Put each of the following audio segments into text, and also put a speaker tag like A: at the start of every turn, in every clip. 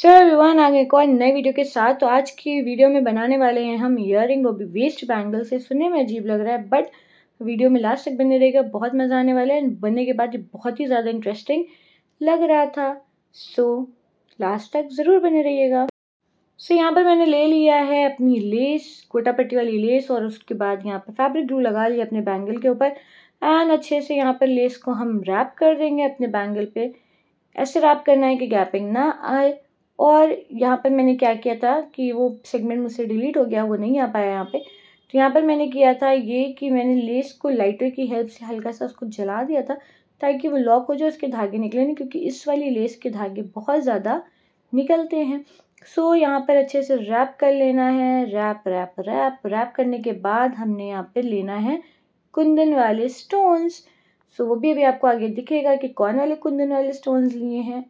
A: so everyone आगे एक और वीडियो के साथ तो आज की वीडियो में बनाने वाले हैं हम इयर वो भी वेस्ट बैंगल से सुनने में अजीब लग रहा है बट वीडियो में लास्ट तक बने रहेगा बहुत मज़ा आने वाला है एंड बनने के बाद ये बहुत ही ज़्यादा इंटरेस्टिंग लग रहा था सो so, लास्ट तक ज़रूर बने रहिएगा सो so, यहाँ पर मैंने ले लिया है अपनी लेस कोटा पट्टी वाली लेस और उसके बाद यहाँ पर फैब्रिक ग्लू लगा लिया अपने बैंगल के ऊपर एंड अच्छे से यहाँ पर लेस को हम रैप कर देंगे अपने बैंगल पर ऐसे रैप करना है कि गैपिंग ना आए और यहाँ पर मैंने क्या किया था कि वो सेगमेंट मुझसे डिलीट हो गया वो नहीं आ पाया यहाँ पे तो यहाँ पर मैंने किया था ये कि मैंने लेस को लाइटर की हेल्प से हल्का सा उसको जला दिया था ताकि वो लॉक हो जाए उसके धागे निकले नहीं क्योंकि इस वाली लेस के धागे बहुत ज़्यादा निकलते हैं सो so, यहाँ पर अच्छे से रैप कर लेना है रैप रैप रैप रैप करने के बाद हमने यहाँ पर लेना है कुंदन वाले स्टोन्स सो so, वो भी अभी आपको आगे दिखेगा कि कौन वाले कुंदन वाले स्टोन्स लिए हैं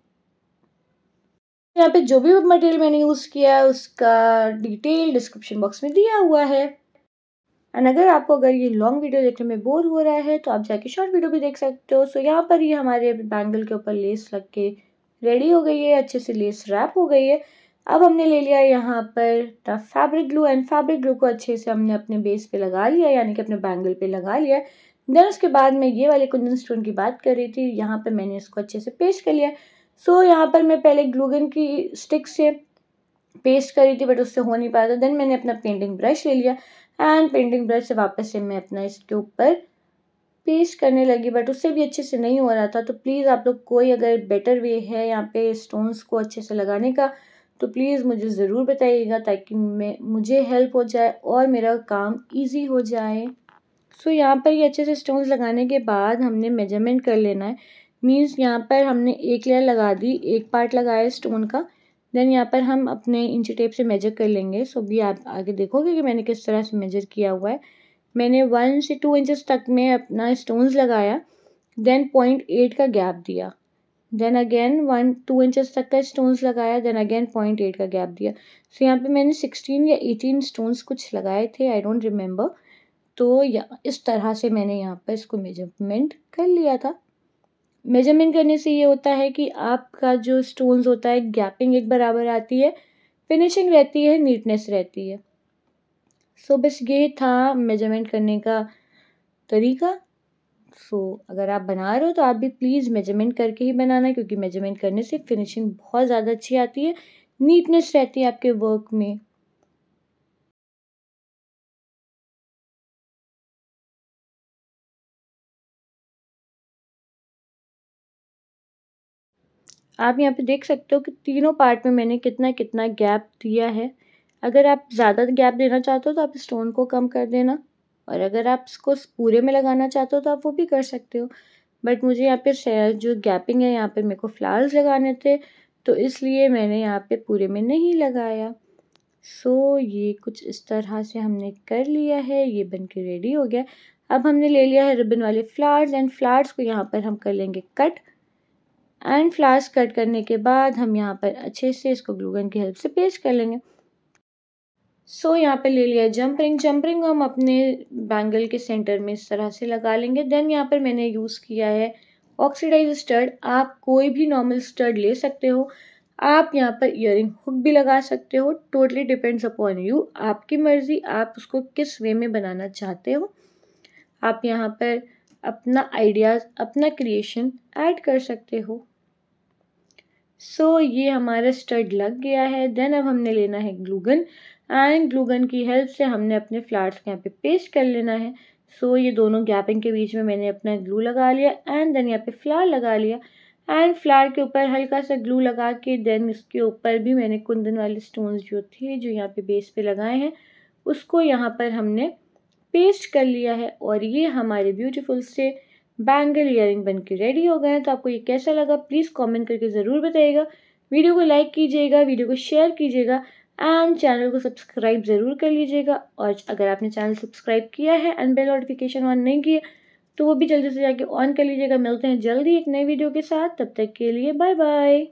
A: यहाँ पे जो भी मटेरियल मैंने यूज़ किया है उसका डिटेल डिस्क्रिप्शन बॉक्स में दिया हुआ है एंड अगर आपको अगर ये लॉन्ग वीडियो देखने में बोर हो रहा है तो आप जाके शॉर्ट वीडियो भी देख सकते हो सो यहाँ पर ये हमारे बैंगल के ऊपर लेस लग के रेडी हो गई है अच्छे से लेस रैप हो गई है अब हमने ले लिया यहाँ पर the fabric glue and fabric glue को अच्छे से हमने अपने बेस पे लगा लिया यानी कि अपने बैंगल पे लगा लिया देन उसके बाद मैं ये वाले कुंदन स्टोन की बात कर रही थी यहाँ पे मैंने इसको अच्छे से पेस्ट कर लिया सो so, यहाँ पर मैं पहले ग्लूगन की स्टिक से पेस्ट करी थी बट उससे हो नहीं पाया था देन मैंने अपना पेंटिंग ब्रश ले लिया एंड पेंटिंग ब्रश से वापस से मैं अपना इसके ऊपर पेस्ट करने लगी बट उससे भी अच्छे से नहीं हो रहा था तो प्लीज़ आप लोग कोई अगर बेटर वे है यहाँ पे स्टोन्स को अच्छे से लगाने का तो प्लीज़ मुझे ज़रूर बताइएगा ताकि मैं मुझे हेल्प हो जाए और मेरा काम ईजी हो जाए सो so, यहाँ पर ये अच्छे से स्टोन्स लगाने के बाद हमने मेजरमेंट कर लेना है मीन्स यहाँ पर हमने एक लेयर लगा दी एक पार्ट लगाया स्टोन का देन यहाँ पर हम अपने इंची टेप से मेजर कर लेंगे सो भी आप आगे देखोगे कि मैंने किस तरह से मेजर किया हुआ है मैंने वन से टू इंचज़ तक में अपना स्टोन्स लगाया देन पॉइंट एट का गैप दिया then again one two inches तक का स्टोन्स लगाया देन अगेन पॉइंट एट का गैप दिया सो so, यहाँ पे मैंने सिक्सटीन या एटीन स्टोन्स कुछ लगाए थे आई डोंट रिमेम्बर तो या इस तरह से मैंने यहाँ पर इसको मेजरमेंट कर लिया था मेजरमेंट करने से ये होता है कि आपका जो स्टोन्स होता है गैपिंग एक बराबर आती है फिनिशिंग रहती है नीटनेस रहती है सो so, बस ये था मेजरमेंट करने का तरीका सो so, अगर आप बना रहे हो तो आप भी प्लीज़ मेजरमेंट करके ही बनाना क्योंकि मेजरमेंट करने से फिनिशिंग बहुत ज़्यादा अच्छी आती है नीटनेस रहती है आपके वर्क में आप यहाँ पे देख सकते हो कि तीनों पार्ट में मैंने कितना कितना गैप दिया है अगर आप ज़्यादा गैप देना चाहते हो तो आप स्टोन को कम कर देना और अगर आप इसको पूरे में लगाना चाहते हो तो आप वो भी कर सकते हो बट मुझे यहाँ पे जो गैपिंग है यहाँ पे मेरे को फ्लावर्स लगाने थे तो इसलिए मैंने यहाँ पे पूरे में नहीं लगाया सो so, ये कुछ इस तरह से हमने कर लिया है ये बन के रेडी हो गया अब हमने ले लिया है रिबन वाले फ्लावर्स एंड फ्लावर्स को यहाँ पर हम कर लेंगे कट एंड फ्लास्क कट करने के बाद हम यहाँ पर अच्छे से इसको ग्लूगन की हेल्प से पेस्ट कर लेंगे सो so, यहाँ पे ले लिया जंप रिंग जंप रिंग हम अपने बैंगल के सेंटर में इस तरह से लगा लेंगे देन यहाँ पर मैंने यूज़ किया है ऑक्सीडाइज स्टड आप कोई भी नॉर्मल स्टड ले सकते हो आप यहाँ पर इयर हुक भी लगा सकते हो टोटली डिपेंड्स अपॉन यू आपकी मर्ज़ी आप उसको किस वे में बनाना चाहते हो आप यहाँ पर अपना आइडियाज़ अपना क्रिएशन ऐड कर सकते हो सो so, ये हमारा स्टड लग गया है देन अब हमने लेना है ग्लूगन एंड ग्लूगन की हेल्प से हमने अपने फ्लावर्स के यहाँ पे पेस्ट कर लेना है सो so, ये दोनों गैपिंग के बीच में मैंने अपना ग्लू लगा लिया एंड देन यहाँ पे फ्लावर लगा लिया एंड फ्लावर के ऊपर हल्का सा ग्लू लगा के देन उसके ऊपर भी मैंने कुंदन वाले स्टोन्स जो थे जो यहाँ पे बेस पे लगाए हैं उसको यहाँ पर हमने पेस्ट कर लिया है और ये हमारे ब्यूटीफुल से बैंगल ईयरिंग बन के रेडी हो गए हैं तो आपको ये कैसा लगा प्लीज़ कमेंट करके ज़रूर बताइएगा वीडियो को लाइक कीजिएगा वीडियो को शेयर कीजिएगा एंड चैनल को सब्सक्राइब ज़रूर कर लीजिएगा और अगर आपने चैनल सब्सक्राइब किया है एंड बेल नोटिफिकेशन ऑन नहीं किया तो वो भी जल्दी से जाके ऑन कर लीजिएगा मिलते हैं जल्दी एक नए वीडियो के साथ तब तक के लिए बाय बाय